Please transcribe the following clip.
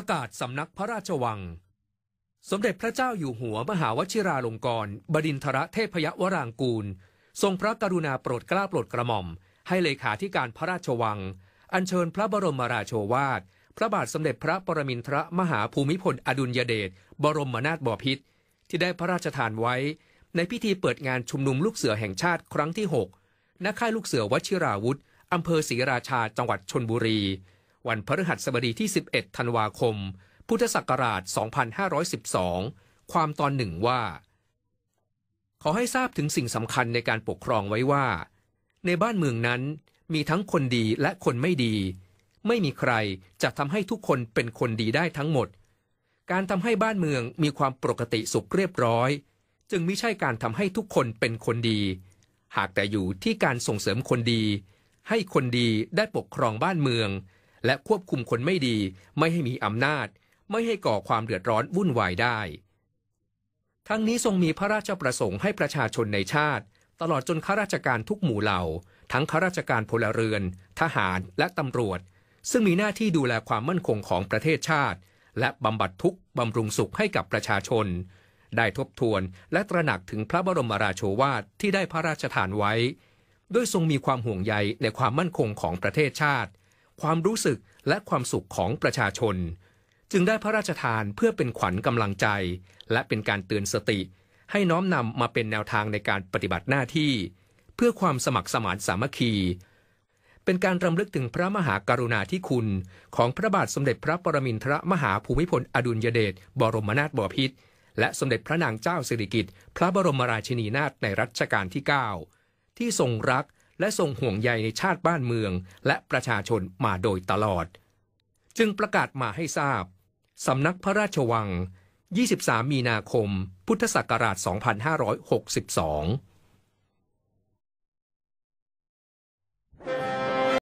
ประกาศสำนักพระราชวัง สมเด็จพระเจ้าอยู่หัวมหาวชิราลงกรณบดินทรเทพยวรางกูล ทรงพระกรุณาโปรดเกล้าโปรดกระหม่อม ให้เลขาธิการพระราชวัง อัญเชิญพระบรมราโชวาท พระบาทสมเด็จพระปรมินทรมหาภูมิพลอดุลยเดชบรมนาถบพิตรที่ได้พระราชทานไว้ ในพิธีเปิดงานชุมนุมลูกเสือแห่งชาติ ครั้งที่6ณค่ายลูกเสือวชิราวุธอำเภอศรีราชาจังหวัดชนบุรีวันพฤหัสบดีที่ 11 ธันวาคม พุทธศักราช 2512 ความตอนหนึ่งว่าขอให้ทราบถึงสิ่งสำคัญในการปกครองไว้ว่า ในบ้านเมืองนั้นมีทั้งคนดีและคนไม่ดี ไม่มีใครจะทำให้ทุกคนเป็นคนดีได้ทั้งหมด การทำให้บ้านเมืองมีความปกติสุขเรียบร้อย จึงไม่ใช่การทำให้ทุกคนเป็นคนดี หากแต่อยู่ที่การส่งเสริมคนดี ให้คนดีได้ปกครองบ้านเมืองและควบคุมคนไม่ดีไม่ให้มีอำนาจ ไม่ให้ก่อความเดือดร้อนวุ่นวายได้ ทั้งนี้ทรงมีพระราชประสงค์ให้ประชาชนในชาติ ตลอดจนข้าราชการทุกหมู่เหล่า ทั้งข้าราชการพลเรือน ทหารและตำรวจ ซึ่งมีหน้าที่ดูแลความมั่นคงของประเทศชาติ และบำบัดทุกข์บำรุงสุขให้กับประชาชน ได้ทบทวนและตระหนักถึงพระบรมราโชวาทที่ได้พระราชทานไว้ด้วยทรงมีความห่วงใยในความมั่นคงของประเทศชาติความรู้สึกและความสุขของประชาชน จึงได้พระราชทานเพื่อเป็นขวัญกำลังใจ และเป็นการเตือนสติ ให้น้อมนำมาเป็นแนวทางในการปฏิบัติหน้าที่ เพื่อความสมัครสมานสามัคคี เป็นการรำลึกถึงพระมหากรุณาธิคุณ ของพระบาทสมเด็จพระปรมินทรมหาภูมิพลอดุลยเดชบรมนาถบพิตรและสมเด็จพระนางเจ้าสิริกิติ์พระบรมราชินีนาถในรัชกาลที่ 9 ที่ทรงรักและทรงห่วงใยในชาติบ้านเมือง และประชาชนมาโดยตลอด จึงประกาศมาให้ทราบ สำนักพระราชวัง 23 มีนาคม พุทธศักราช 2562